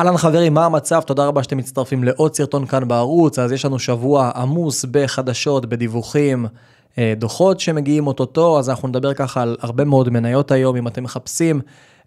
אהלן חברים, מה המצב? תודה רבה שאתם מצטרפים לעוד סרטון כאן בערוץ. אז יש לנו שבוע עמוס בחדשות, בדיווחים, אה, דוחות שמגיעים אוטוטו, אז אנחנו נדבר ככה על הרבה מאוד מניות היום, אם אתם מחפשים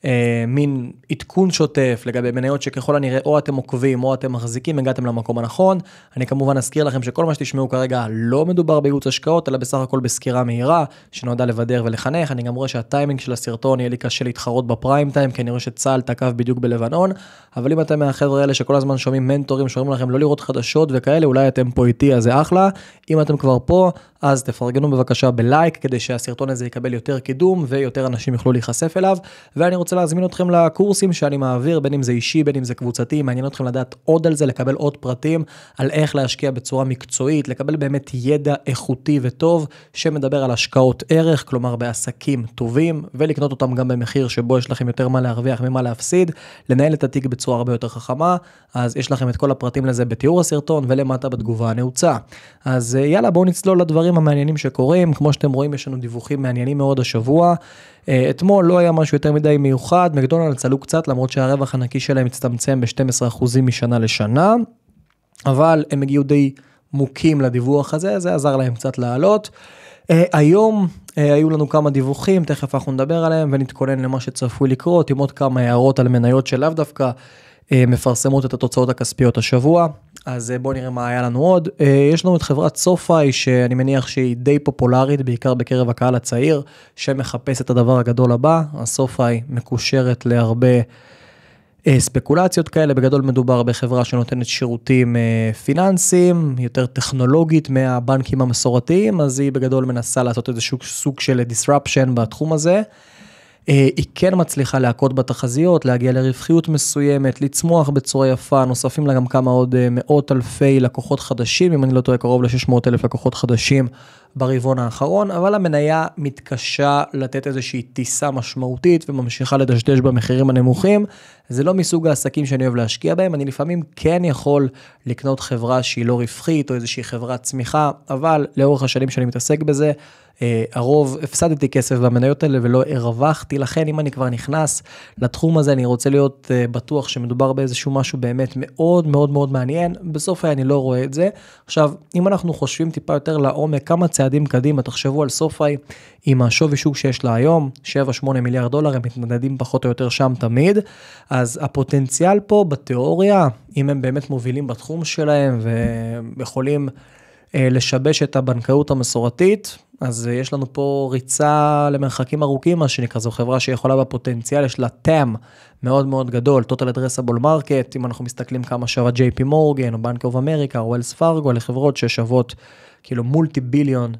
אה, מין עדכון שוטף לגבי מניות שככל הנראה או אתם עוקבים או אתם מחזיקים, הגעתם למקום הנכון. אני כמובן אזכיר לכם שכל מה שתשמעו כרגע לא מדובר בייעוץ השקעות, אלא בסך הכל בסקירה מהירה, שנועדה לבדר ולחנך. אני גם רואה שהטיימינג של הסרטון יהיה לי קשה להתחרות בפריים טיים, כי אני רואה שצה"ל תקף בדיוק בלבנון, אבל אם אתם מהחבר'ה האלה שכל הזמן שומעים מנטורים שאומרים לכם לא לראות חדשות וכאלה, אולי אתם פה איתי אז זה אחלה. אם אתם כבר פה, אז תפרגנו בבקשה בלייק כדי שהסרטון הזה יקבל יותר קידום ויותר אנשים יוכלו להיחשף אליו. ואני רוצה להזמין אתכם לקורסים שאני מעביר, בין אם זה אישי, בין אם זה קבוצתי, מעניין אתכם לדעת עוד על זה, לקבל עוד פרטים על איך להשקיע בצורה מקצועית, לקבל באמת ידע איכותי וטוב שמדבר על השקעות ערך, כלומר בעסקים טובים, ולקנות אותם גם במחיר שבו יש לכם יותר מה להרוויח ממה להפסיד, לנהל את התיק בצורה הרבה יותר חכמה, אז יש לכם את כל הפרטים לזה בתיאור הסרטון ולמטה בתגובה הנעוצה. אז אה, יאללה בואו נצלול לדברים הדברים המעניינים שקורים, כמו שאתם רואים יש לנו דיווחים מעניינים מאוד השבוע. אה, אתמול לא היה משהו יותר מדי מיוחד, מקדונלדס עלו קצת למרות שהרווח הנקי שלהם הצטמצם ב-12% משנה לשנה, אבל הם הגיעו די מוכים לדיווח הזה, זה עזר להם קצת לעלות. אה, היום אה, היו לנו כמה דיווחים, תכף אנחנו נדבר עליהם ונתכונן למה שצפוי לקרות, עם עוד כמה הערות על מניות שלאו דווקא מפרסמות את התוצאות הכספיות השבוע. אז אה, בואו נראה מה היה לנו עוד. אה, יש לנו את חברת סופאי, שאני מניח שהיא די פופולרית, בעיקר בקרב הקהל הצעיר, שמחפש את הדבר הגדול הבא. הסופאי מקושרת להרבה אה, ספקולציות כאלה. בגדול מדובר בחברה שנותנת שירותים פיננסיים, יותר טכנולוגית מהבנקים המסורתיים, אז היא בגדול מנסה לעשות איזשהו סוג של disruption בתחום הזה. אה, היא כן מצליחה להכות בתחזיות, להגיע לרווחיות מסוימת, לצמוח בצורה יפה, נוספים לה גם כמה עוד אה, מאות אלפי לקוחות חדשים, אם אני לא טועה קרוב ל-600 אלף לקוחות חדשים ברבעון האחרון, אבל המניה מתקשה לתת איזושהי טיסה משמעותית וממשיכה לדשדש במחירים הנמוכים. זה לא מסוג העסקים שאני אוהב להשקיע בהם, אני לפעמים כן יכול לקנות חברה שהיא לא רווחית או איזושהי חברת צמיחה, אבל לאורך השנים שאני מתעסק בזה, אה, הרוב הפסדתי כסף במניות האלה ולא הרווחתי, לכן אם אני כבר נכנס לתחום הזה, אני רוצה להיות אה, בטוח שמדובר באיזשהו משהו באמת מאוד מאוד מאוד מעניין, בסוף אני לא רואה את זה. עכשיו, אם אנחנו חושבים טיפה יותר לעומק, כמה צעדים קדימה, תחשבו על סופאי עם השווי שוק שיש לה היום, 7-8 מיליארד דולר, הם מתנדדים פחות או יותר שם תמיד, אז הפוטנציאל פה בתיאוריה, אם הם באמת מובילים בתחום שלהם ויכולים... אה, לשבש את הבנקאות המסורתית, אז אה, יש לנו פה ריצה למרחקים ארוכים, מה שנקרא, זו חברה שיכולה בפוטנציאל, יש לה TAM מאוד מאוד גדול, total addressable market, אם אנחנו מסתכלים כמה שווה JP Morgan, או Bank of America, או Wells Fargo, אלה חברות ששוות כאילו מולטי ביליון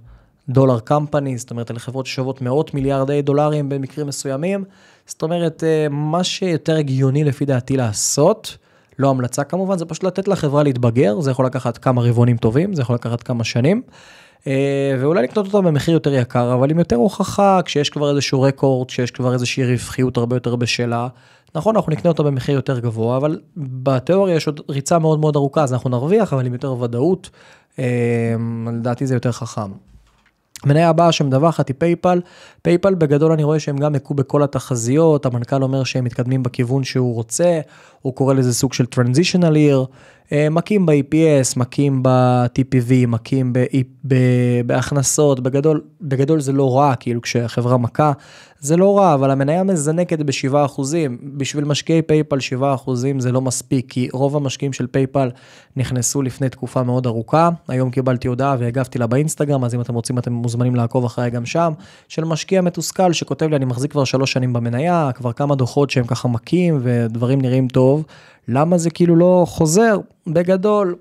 דולר קמפני, זאת אומרת, אלה חברות ששוות מאות מיליארדי דולרים במקרים מסוימים, זאת אומרת, אה, מה שיותר הגיוני לפי דעתי לעשות, לא המלצה כמובן, זה פשוט לתת לחברה להתבגר, זה יכול לקחת כמה רבעונים טובים, זה יכול לקחת כמה שנים. אה, ואולי לקנות אותה במחיר יותר יקר, אבל עם יותר הוכחה, כשיש כבר איזשהו רקורד, כשיש כבר איזושהי רווחיות הרבה יותר בשלה. נכון, אנחנו נקנה אותה במחיר יותר גבוה, אבל בתיאוריה יש עוד ריצה מאוד מאוד ארוכה, אז אנחנו נרוויח, אבל עם יותר ודאות, אה, לדעתי זה יותר חכם. המניה הבאה שמדווחת היא פייפל, פייפל בגדול אני רואה שהם גם הכו בכל התחזיות, המנכ"ל אומר שהם מתקדמים בכיוון שהוא רוצה, הוא קורא לזה סוג של transitional year, אה, מכים ב-EPS, מכים ב-TPV, מכים בהכנסות, בגדול, בגדול זה לא רע, כאילו כשחברה מכה זה לא רע, אבל המניה מזנקת ב-7%. בשביל משקיעי פייפל 7% זה לא מספיק, כי רוב המשקיעים של פייפל נכנסו לפני תקופה מאוד ארוכה. היום קיבלתי הודעה והגבתי לה באינסטגרם, אז אם אתם רוצים אתם מוזמנים לעקוב אחריי גם שם, של משקיע מתוסכל שכותב לי, אני מחזיק כבר שלוש שנים במניה, כבר כמה דוחות שהם ככה מכים ודברים נראים טוב, למה זה כאילו לא חוזר? בגדול,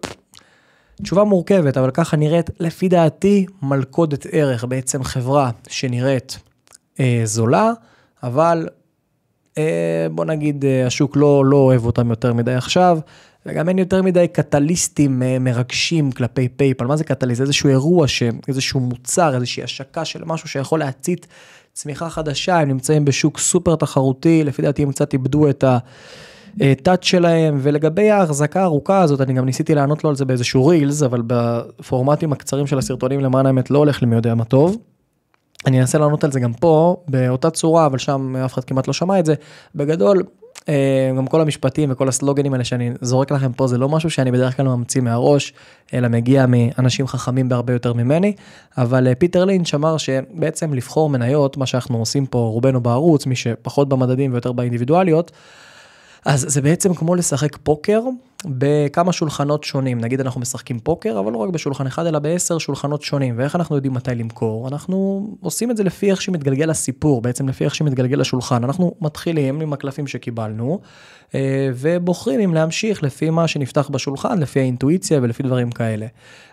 תשובה מורכבת, אבל ככה נראית, לפי דעתי, מלכודת ערך, בעצם חברה שנראית אה, זולה, אבל אה, בוא נגיד אה, השוק לא, לא אוהב אותם יותר מדי עכשיו, וגם אין יותר מדי קטליסטים אה, מרגשים כלפי פייפל. מה זה קטליסט? איזשהו אירוע, ש... איזשהו מוצר, איזושהי השקה של משהו שיכול להצית צמיחה חדשה, הם נמצאים בשוק סופר תחרותי, לפי דעתי הם קצת איבדו את ה... תת אה, שלהם ולגבי ההחזקה הארוכה הזאת אני גם ניסיתי לענות לו על זה באיזשהו רילס אבל בפורמטים הקצרים של הסרטונים למען האמת לא הולך למי יודע מה טוב. אני אנסה לענות על זה גם פה, באותה צורה, אבל שם אף אחד כמעט לא שמע את זה. בגדול, אה, גם כל המשפטים וכל הסלוגנים האלה שאני זורק לכם פה זה לא משהו שאני בדרך כלל ממציא מהראש, אלא מגיע מאנשים חכמים בהרבה יותר ממני. אבל אה, פיטר לינץ' אמר שבעצם לבחור מניות, מה שאנחנו עושים פה רובנו בערוץ, מי שפחות במדדים ויותר באינדיבידואליות, אז זה בעצם כמו לשחק פוקר בכמה שולחנות שונים, נגיד אנחנו משחקים פוקר, אבל לא רק בשולחן אחד, אלא בעשר שולחנות שונים. ואיך אנחנו יודעים מתי למכור? אנחנו עושים את זה לפי איך שמתגלגל הסיפור, בעצם לפי איך שמתגלגל השולחן. אנחנו מתחילים עם הקלפים שקיבלנו, אה, ובוחרים אם להמשיך לפי מה שנפתח בשולחן, לפי האינטואיציה ולפי דברים כאלה.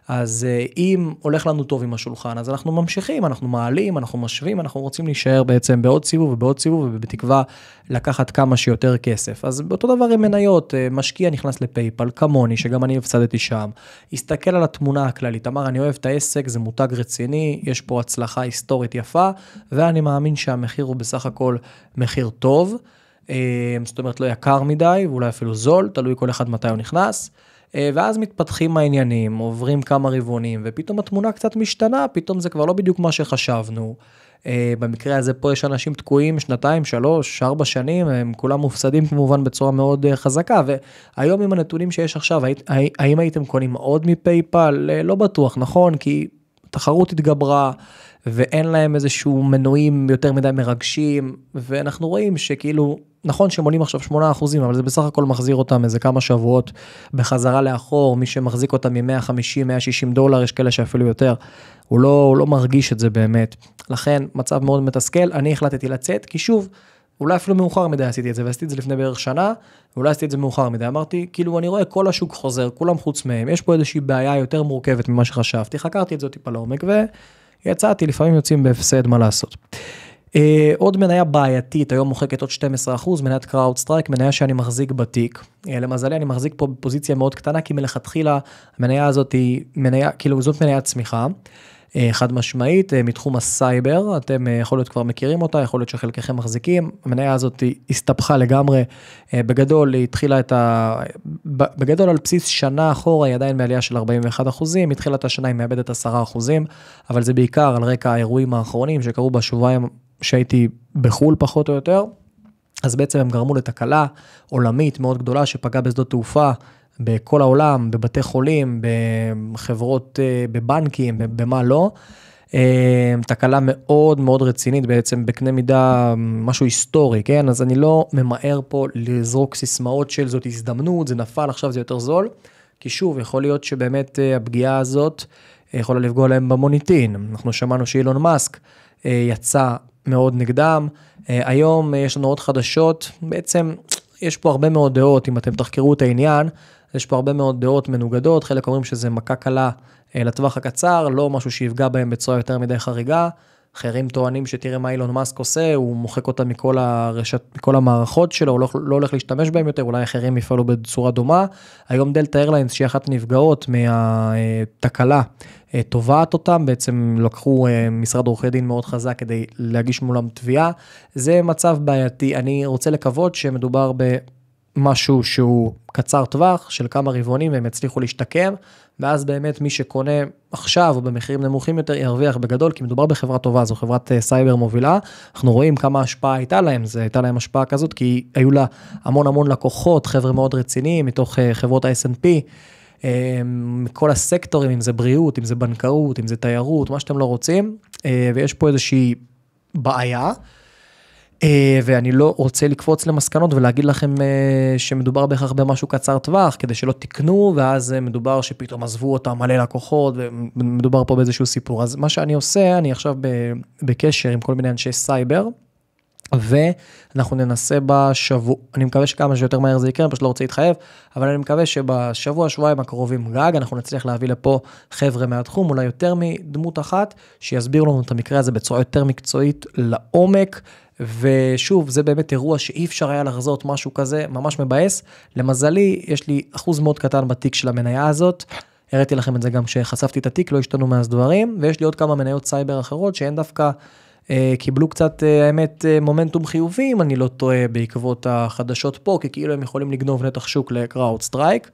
אז אה, אם הולך לנו טוב עם השולחן, אז אנחנו ממשיכים, אנחנו מעלים, אנחנו משווים, אנחנו רוצים להישאר בעצם בעוד סיבוב ובעוד סיבוב, ובתקווה לקחת כמה שיותר כסף. אז אותו דבר עם מניות, אה, משקיע נכנס לפייפל, כמוני, שגם אני הפסדתי שם, הסתכל על התמונה הכללית, אמר, אני אוהב את העסק, זה מותג רציני, יש פה הצלחה היסטורית יפה, ואני מאמין שהמחיר הוא בסך הכל מחיר טוב. אה, זאת אומרת לא יקר מדי ואולי אפילו זול, תלוי כל אחד מתי הוא נכנס. אה, ואז מתפתחים העניינים, עוברים כמה רבעונים, ופתאום התמונה קצת משתנה, פתאום זה כבר לא בדיוק מה שחשבנו. אה, במקרה הזה פה יש אנשים תקועים שנתיים, שלוש, ארבע שנים, הם כולם מופסדים כמובן בצורה מאוד אה, חזקה, והיום עם הנתונים שיש עכשיו, האם הייתם קונים עוד מפייפל? לא בטוח, נכון? כי תחרות התגברה, ואין להם איזשהו מנועים יותר מדי מרגשים, ואנחנו רואים שכאילו נכון שהם עולים עכשיו 8%, אבל זה בסך הכל מחזיר אותם איזה כמה שבועות בחזרה לאחור, מי שמחזיק אותם מ-150-160 דולר, יש כאלה שאפילו יותר, הוא לא, הוא לא מרגיש את זה באמת. לכן, מצב מאוד מתסכל, אני החלטתי לצאת, כי שוב, אולי אפילו מאוחר מדי עשיתי את זה, ועשיתי את זה לפני בערך שנה, ואולי עשיתי את זה מאוחר מדי. אמרתי, כאילו, אני רואה כל השוק חוזר, כולם חוץ מהם, יש פה איזושהי בעיה יותר מורכבת ממה שחשבתי, חקרתי את זה טיפה לעומק, ויצאתי, לפעמים יוצאים בהפסד, מה לעשות. אה, עוד מניה בעייתית, היום מוחקת עוד 12%, מניית קראוד סטרייק, מניה שאני מחזיק בתיק. אה, למזלי אני מחזיק פה בפוזיציה מאוד קטנה, כי מלכתחילה המניה הזאת היא מניה, כאילו זאת מניית צמיחה. אה, חד משמעית מתחום הסייבר, אתם יכול להיות כבר מכירים אותה, יכול להיות שחלקכם מחזיקים, המניה הזאת הסתבכה לגמרי, בגדול היא התחילה את ה... בגדול על בסיס שנה אחורה היא עדיין מעלייה של 41 אחוזים, מתחילת השנה היא מאבדת 10 אחוזים, אבל זה בעיקר על רקע האירועים האחרונים שקרו בשבועיים שהייתי בחו"ל פחות או יותר, אז בעצם הם גרמו לתקלה עולמית מאוד גדולה שפגעה בשדות תעופה בכל העולם, בבתי חולים, בחברות, אה, בבנקים, במה לא. אה, תקלה מאוד מאוד רצינית בעצם בקנה מידה משהו היסטורי, כן? אז אני לא ממהר פה לזרוק סיסמאות של זאת הזדמנות, זה נפל, עכשיו זה יותר זול. כי שוב, יכול להיות שבאמת אה, הפגיעה הזאת יכולה לפגוע להם במוניטין. אנחנו שמענו שאילון מאסק יצא מאוד נגדם. אה, היום אה, יש לנו עוד חדשות, בעצם יש פה הרבה מאוד דעות, אם אתם תחקרו את העניין, יש פה הרבה מאוד דעות מנוגדות, חלק אומרים שזה מכה קלה אה, לטווח הקצר, לא משהו שיפגע בהם בצורה יותר מדי חריגה. אחרים טוענים שתראה מה אילון מאסק עושה, הוא מוחק אותה מכל, הרשת, מכל המערכות שלו, הוא לא, לא הולך להשתמש בהם יותר, אולי אחרים יפעלו בצורה דומה. היום דלתא איירליינס, שהיא אחת הנפגעות מהתקלה, אה, תובעת אותם, בעצם לקחו אה, משרד עורכי דין מאוד חזק כדי להגיש מולם תביעה. זה מצב בעייתי, אני רוצה לקוות שמדובר ב... משהו שהוא קצר טווח של כמה רבעונים והם יצליחו להשתקם, ואז באמת מי שקונה עכשיו או במחירים נמוכים יותר ירוויח בגדול, כי מדובר בחברה טובה, זו חברת אה, סייבר מובילה, אנחנו רואים כמה השפעה הייתה להם, זה הייתה להם השפעה כזאת, כי היו לה המון המון לקוחות, חבר'ה מאוד רציניים מתוך אה, חברות ה-S&P. אמ, כל הסקטורים, אם זה בריאות, אם זה בנקאות, אם זה תיירות, מה שאתם לא רוצים, אה, ויש פה איזושהי בעיה. אה, ואני לא רוצה לקפוץ למסקנות ולהגיד לכם אה, שמדובר בהכרח במשהו קצר טווח, כדי שלא תקנו, ואז אה, מדובר שפתאום עזבו אותם מלא לקוחות, ומדובר פה באיזשהו סיפור. אז מה שאני עושה, אני עכשיו בקשר עם כל מיני אנשי סייבר. ואנחנו ננסה בשבוע, אני מקווה שכמה שיותר מהר זה יקרה, אני פשוט לא רוצה להתחייב, אבל אני מקווה שבשבוע, שבועיים הקרובים גג, אנחנו נצליח להביא לפה חבר'ה מהתחום, אולי יותר מדמות אחת, שיסביר לנו את המקרה הזה בצורה יותר מקצועית, לעומק, ושוב, זה באמת אירוע שאי אפשר היה לחזות משהו כזה, ממש מבאס. למזלי, יש לי אחוז מאוד קטן בתיק של המניה הזאת. הראיתי לכם את זה גם כשחשפתי את התיק, לא השתנו מאז דברים, ויש לי עוד כמה מניות סייבר אחרות שהן דווקא אה, קיבלו קצת, אה, האמת, אה, מומנטום חיובי, אם אני לא טועה, בעקבות החדשות פה, כי כאילו הם יכולים לגנוב נתח שוק לקראוט סטרייק.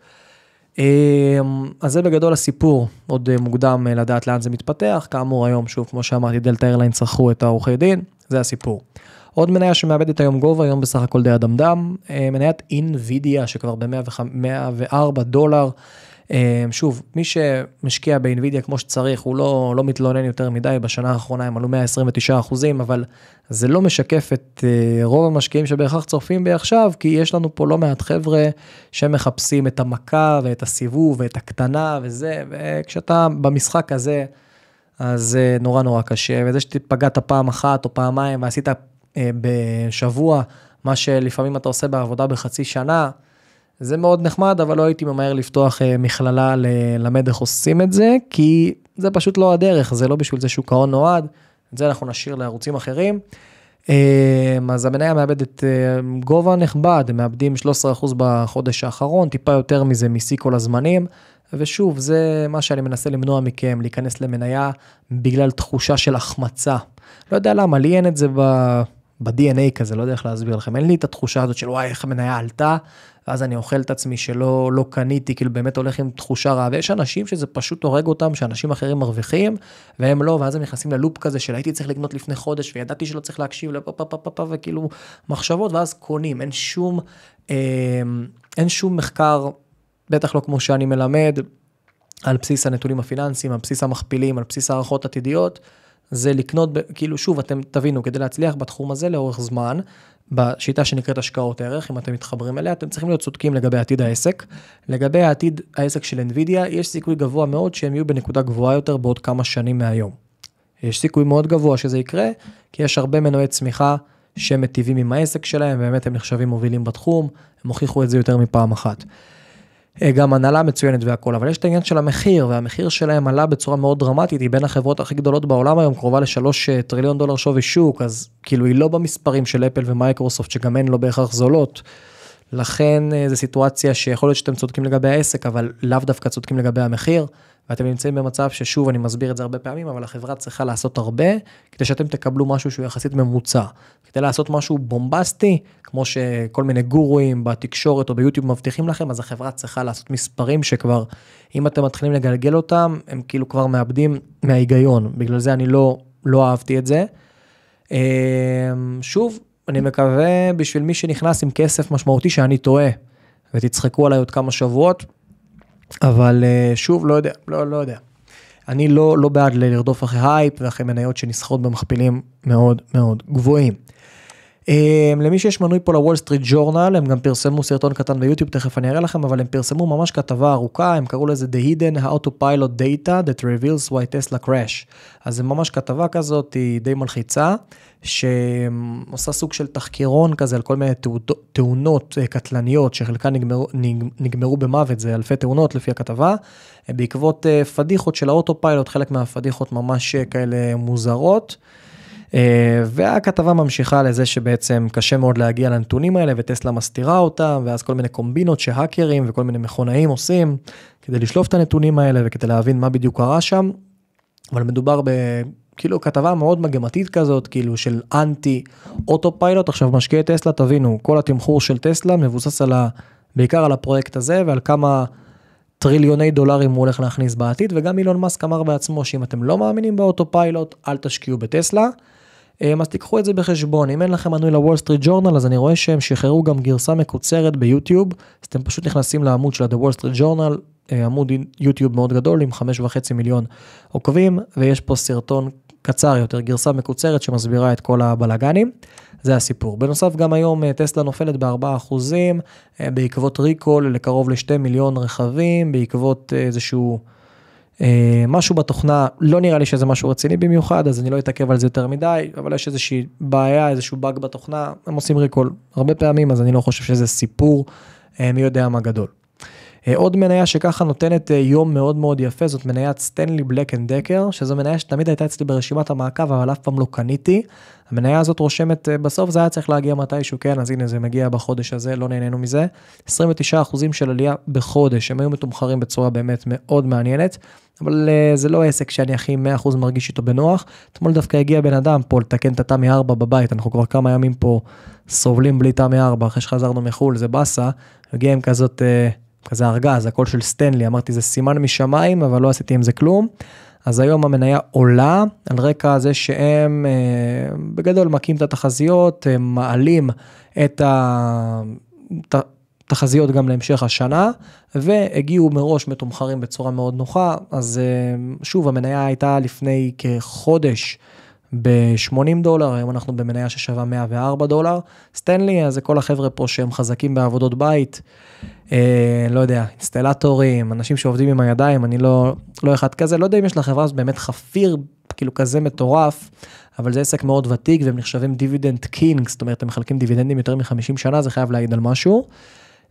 אמ, אז זה בגדול הסיפור, עוד אה, מוקדם אה, לדעת לאן זה מתפתח, כאמור היום שוב כמו שאמרתי דלתא איירליין צרכו את העורכי דין, זה הסיפור. עוד מניה שמאבדת היום גובה, היום בסך הכל די אדמדם, אה, מניית אינווידיה שכבר ב-104 דולר. אמ, שוב, מי שמשקיע באינווידיה כמו שצריך, הוא לא, לא מתלונן יותר מדי, בשנה האחרונה הם עלו 129 אחוזים, אבל זה לא משקף את אה, רוב המשקיעים שבהכרח צורפים בי עכשיו, כי יש לנו פה לא מעט חבר'ה שמחפשים את המכה ואת הסיבוב ואת הקטנה וזה, וכשאתה במשחק הזה, אז אה, נורא נורא קשה, וזה שפגעת פעם אחת או פעמיים ועשית אה, בשבוע, מה שלפעמים אתה עושה בעבודה בחצי שנה, זה מאוד נחמד, אבל לא הייתי ממהר לפתוח אה, מכללה ללמד איך עושים את זה, כי זה פשוט לא הדרך, זה לא בשביל זה שוק ההון נועד, את זה אנחנו נשאיר לערוצים אחרים. אה, אז המניה מאבדת אה, גובה נכבד, הם מאבדים 13% בחודש האחרון, טיפה יותר מזה משיא כל הזמנים. ושוב, זה מה שאני מנסה למנוע מכם, להיכנס למניה בגלל תחושה של החמצה. לא יודע למה, לי אין את זה ב... dna כזה, לא יודע איך להסביר לכם, אין לי את התחושה הזאת של וואי, איך המניה עלתה, ואז אני אוכל את עצמי שלא לא קניתי, כאילו באמת הולך עם תחושה רעה, ויש אנשים שזה פשוט הורג אותם, שאנשים אחרים מרוויחים, והם לא, ואז הם נכנסים ללופ כזה של הייתי צריך לקנות לפני חודש, וידעתי שלא צריך להקשיב לפפפפפ, וכאילו מחשבות, ואז קונים, אין שום, אה, אין שום מחקר, בטח לא כמו שאני מלמד, על בסיס הנתונים הפיננסיים, על בסיס המכפילים, על בסיס הערכות עתידיות. זה לקנות, כאילו שוב, אתם תבינו, כדי להצליח בתחום הזה לאורך זמן, בשיטה שנקראת השקעות ערך, אם אתם מתחברים אליה, אתם צריכים להיות צודקים לגבי עתיד העסק. לגבי העתיד העסק של NVIDIA, יש סיכוי גבוה מאוד שהם יהיו בנקודה גבוהה יותר בעוד כמה שנים מהיום. יש סיכוי מאוד גבוה שזה יקרה, כי יש הרבה מנועי צמיחה שמטיבים עם העסק שלהם, באמת הם נחשבים מובילים בתחום, הם הוכיחו את זה יותר מפעם אחת. אה, גם הנהלה מצוינת והכל, אבל יש את העניין של המחיר, והמחיר שלהם עלה בצורה מאוד דרמטית, היא בין החברות הכי גדולות בעולם היום, קרובה לשלוש אה, טריליון דולר שווי שוק, אז כאילו היא לא במספרים של אפל ומייקרוסופט, שגם הן לא בהכרח זולות. לכן אה, זו סיטואציה שיכול להיות שאתם צודקים לגבי העסק, אבל לאו דווקא צודקים לגבי המחיר, ואתם נמצאים במצב ששוב, אני מסביר את זה הרבה פעמים, אבל החברה צריכה לעשות הרבה, כדי שאתם תקבלו משהו שהוא יחסית ממוצע. כדי לעשות משהו בומבסטי, כמו שכל מיני גורואים בתקשורת או ביוטיוב מבטיחים לכם, אז החברה צריכה לעשות מספרים שכבר, אם אתם מתחילים לגלגל אותם, הם כאילו כבר מאבדים מההיגיון. בגלל זה אני לא, לא אהבתי את זה. אמ, שוב, אני מקווה בשביל מי שנכנס עם כסף משמעותי שאני טועה, ותצחקו עליי עוד כמה שבועות, אבל אה, שוב, לא יודע, לא, לא יודע. אני לא, לא בעד לרדוף אחרי הייפ ואחרי מניות שנסחרות במכפילים מאוד מאוד גבוהים. Um, למי שיש מנוי פה לוול סטריט ג'ורנל הם גם פרסמו סרטון קטן ביוטיוב תכף אני אראה לכם אבל הם פרסמו ממש כתבה ארוכה הם קראו לזה The Hidden How Pilot Data that reveals why Tesla crash אז זה ממש כתבה כזאת היא די מלחיצה שעושה סוג של תחקירון כזה על כל מיני תאונות אה, קטלניות שחלקן נגמרו, נגמרו במוות זה אלפי תאונות לפי הכתבה אה, בעקבות אה, פדיחות של האוטו פיילוט חלק מהפדיחות ממש כאלה מוזרות. אה, והכתבה ממשיכה לזה שבעצם קשה מאוד להגיע לנתונים האלה וטסלה מסתירה אותם ואז כל מיני קומבינות שהאקרים וכל מיני מכונאים עושים כדי לשלוף את הנתונים האלה וכדי להבין מה בדיוק קרה שם. אבל מדובר ב... כאילו כתבה מאוד מגמתית כזאת כאילו של אנטי אוטו פיילוט עכשיו משקיעי טסלה תבינו כל התמחור של טסלה מבוסס על ה... בעיקר על הפרויקט הזה ועל כמה טריליוני דולרים הוא הולך להכניס בעתיד וגם אילון מאסק אמר בעצמו שאם אתם לא מאמינים באוטו פיילוט אל תשקיעו בטסלה. אה, אז תיקחו את זה בחשבון, אם אין לכם מנוי לוול סטריט ג'ורנל אז אני רואה שהם שחררו גם גרסה מקוצרת ביוטיוב, אז אתם פשוט נכנסים לעמוד של הוול סטריט ג'ורנל, עמוד יוטיוב מאוד גדול עם חמש וחצי מיליון עוקבים, ויש פה סרטון קצר יותר, גרסה מקוצרת שמסבירה את כל הבלגנים. זה הסיפור. בנוסף, גם היום אה, טסלה נופלת ב-4% אה, בעקבות ריקול לקרוב ל-2 מיליון רכבים, בעקבות איזשהו... אה, משהו בתוכנה לא נראה לי שזה משהו רציני במיוחד אז אני לא אתעכב על זה יותר מדי אבל יש איזושהי בעיה איזשהו באג בתוכנה הם עושים ריקול הרבה פעמים אז אני לא חושב שזה סיפור אה, מי יודע מה גדול. אה, עוד מניה שככה נותנת אה, יום מאוד מאוד יפה זאת מניית סטנלי בלק אנד דקר שזו מניה שתמיד הייתה אצלי ברשימת המעקב אבל אף פעם לא קניתי. המניה הזאת רושמת אה, בסוף זה היה צריך להגיע מתישהו כן אז הנה זה מגיע בחודש הזה לא נהנינו מזה 29% של עלייה בחודש הם היו מתומחרים בצורה באמת מאוד מעניינת. אבל uh, זה לא עסק שאני הכי 100% מרגיש איתו בנוח. אתמול דווקא הגיע בן אדם פה לתקן את התמי 4 בבית, אנחנו כבר כמה ימים פה סובלים בלי תמי 4, אחרי שחזרנו מחו"ל, זה באסה. הגיע עם כזאת uh, כזה ארגז, הכל של סטנלי, אמרתי זה סימן משמיים, אבל לא עשיתי עם זה כלום. אז היום המניה עולה על רקע זה שהם אה, בגדול מכים את התחזיות, הם מעלים את התחזיות גם להמשך השנה, והגיעו מראש מתומחרים בצורה מאוד נוחה, אז אה, שוב המניה הייתה לפני כחודש. ב-80 דולר, היום אנחנו במניה ששווה 104 דולר. סטנלי, אז זה כל החבר'ה פה שהם חזקים בעבודות בית, אה, לא יודע, אינסטלטורים, אנשים שעובדים עם הידיים, אני לא, לא אחד כזה, לא יודע אם יש לחברה הזאת באמת חפיר, כאילו כזה מטורף, אבל זה עסק מאוד ותיק והם נחשבים דיבידנד קינג, זאת אומרת, הם מחלקים דיבידנדים יותר מ-50 שנה, זה חייב להעיד על משהו.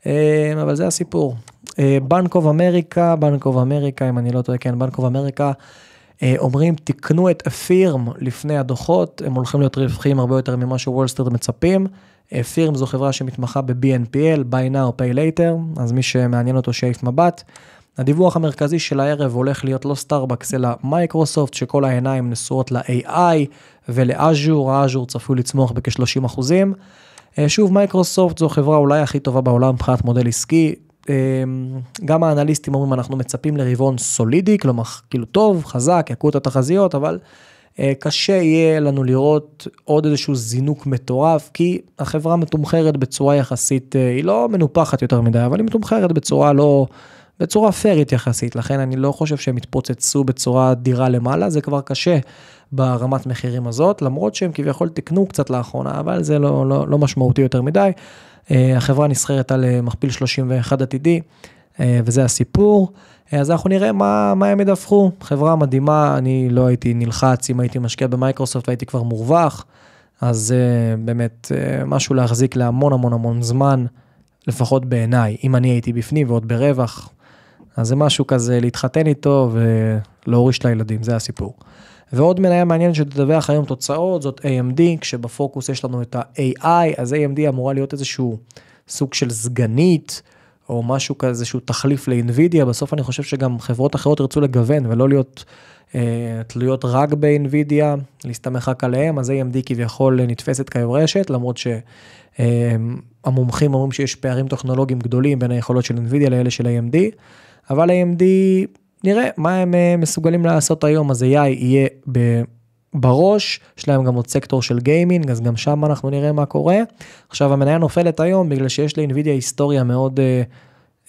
אה, אבל זה הסיפור. בנק אוף אמריקה, בנק אוף אמריקה, אם אני לא טועה, כן, בנק אוף אמריקה. אה, אומרים תקנו את אפירם לפני הדוחות, הם הולכים להיות רווחיים הרבה יותר ממה שוול סטריט מצפים. אפירם אה, זו חברה שמתמחה ב-BNPL, by now pay later, אז מי שמעניין אותו שיעיף מבט. הדיווח המרכזי של הערב הולך להיות לא סטארבקס אלא מייקרוסופט שכל העיניים נשואות ל-AI ולאז'ור, האז'ור צפוי לצמוח בכ-30%. אה, שוב מייקרוסופט זו חברה אולי הכי טובה בעולם מבחינת מודל עסקי, אמ, גם האנליסטים אומרים, אנחנו מצפים לרבעון סולידי, כלומר, כאילו טוב, חזק, יכו את התחזיות, אבל אה, קשה יהיה לנו לראות עוד איזשהו זינוק מטורף, כי החברה מתומחרת בצורה יחסית, אה, היא לא מנופחת יותר מדי, אבל היא מתומחרת בצורה לא... בצורה פיירית יחסית, לכן אני לא חושב שהם יתפוצצו בצורה אדירה למעלה, זה כבר קשה ברמת מחירים הזאת, למרות שהם כביכול תקנו קצת לאחרונה, אבל זה לא, לא, לא משמעותי יותר מדי. אה, החברה נסחרת על אה, מכפיל 31 עתידי, אה, וזה הסיפור. אז אנחנו נראה מה, מה הם ידווחו. חברה מדהימה, אני לא הייתי נלחץ, אם הייתי משקיע במייקרוסופט והייתי כבר מורווח, אז זה באמת משהו להחזיק להמון המון המון זמן, לפחות בעיניי, אם אני הייתי בפנים ועוד ברווח, אז זה משהו כזה להתחתן איתו ולהוריש את הילדים, זה הסיפור. ועוד מניה מעניינת שתדווח היום תוצאות, זאת AMD, כשבפוקוס יש לנו את ה-AI, אז AMD אמורה להיות איזשהו סוג של סגנית, או משהו כזה שהוא תחליף ל-NVIDIA, בסוף אני חושב שגם חברות אחרות ירצו לגוון ולא להיות אה, תלויות רק ב-NVIDIA, להסתמך רק עליהם, אז AMD כביכול נתפסת כיורשת, למרות שהמומחים אה, אומרים שיש פערים טכנולוגיים גדולים בין היכולות של NVIDIA לאלה של AMD. אבל AMD, נראה מה הם אה, מסוגלים לעשות היום, אז AI יהיה ב... בראש, יש להם גם עוד סקטור של גיימינג, אז גם שם אנחנו נראה מה קורה. עכשיו המניה נופלת היום בגלל שיש לאינווידיה היסטוריה מאוד, אה,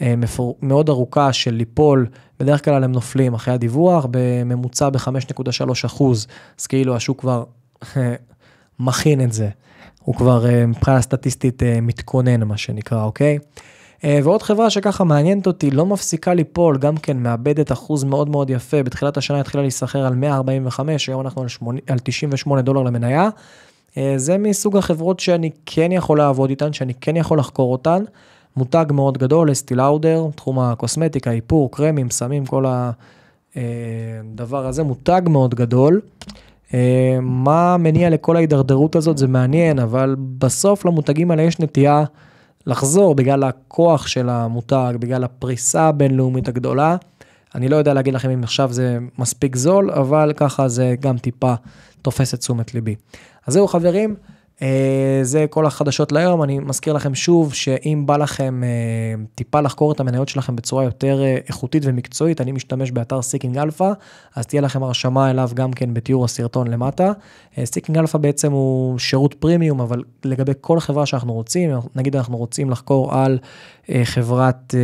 אה, מפור, מאוד ארוכה של ליפול, בדרך כלל הם נופלים אחרי הדיווח, בממוצע ב-5.3 אחוז, אז כאילו השוק כבר מכין את זה, הוא כבר אה, מבחינה סטטיסטית אה, מתכונן מה שנקרא, אוקיי? אה, ועוד חברה שככה מעניינת אותי, לא מפסיקה ליפול, גם כן מאבדת אחוז מאוד מאוד יפה, בתחילת השנה התחילה להיסחר על 145, היום אנחנו על, 8, על 98 דולר למניה. אה, זה מסוג החברות שאני כן יכול לעבוד איתן, שאני כן יכול לחקור אותן. מותג מאוד גדול, אסטי לאודר, תחום הקוסמטיקה, איפור, קרמים, סמים, כל הדבר אה, הזה, מותג מאוד גדול. מה מניע לכל ההידרדרות הזאת זה מעניין, אבל בסוף למותגים האלה יש נטייה לחזור בגלל הכוח של המותג, בגלל הפריסה הבינלאומית הגדולה. אני לא יודע להגיד לכם אם עכשיו זה מספיק זול, אבל ככה זה גם טיפה תופס את תשומת ליבי. אז זהו חברים, אה, זה כל החדשות להיום, אני מזכיר לכם שוב שאם בא לכם אה, טיפה לחקור את המניות שלכם בצורה יותר אה, איכותית ומקצועית, אני משתמש באתר סיקינג אלפא, אז תהיה לכם הרשמה אליו גם כן בתיאור הסרטון למטה. סיקינג אלפא בעצם הוא שירות פרימיום, אבל לגבי כל חברה שאנחנו רוצים, נגיד אנחנו רוצים לחקור על חברת,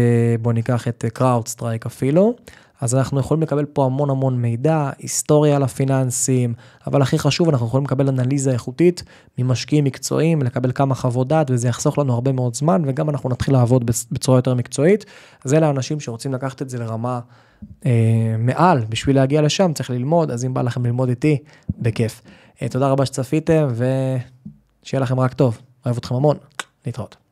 בואו ניקח את קראוט סטרייק אפילו. אז אנחנו יכולים לקבל פה המון המון מידע, היסטוריה על הפיננסים, אבל הכי חשוב, אנחנו יכולים לקבל אנליזה איכותית ממשקיעים מקצועיים, לקבל כמה חוות דעת, וזה יחסוך לנו הרבה מאוד זמן, וגם אנחנו נתחיל לעבוד בצורה יותר מקצועית. אז אלה האנשים שרוצים לקחת את זה לרמה אה, מעל, בשביל להגיע לשם צריך ללמוד, אז אם בא לכם ללמוד איתי, בכיף. אה, תודה רבה שצפיתם, ושיהיה לכם רק טוב. אוהב אתכם המון, להתראות.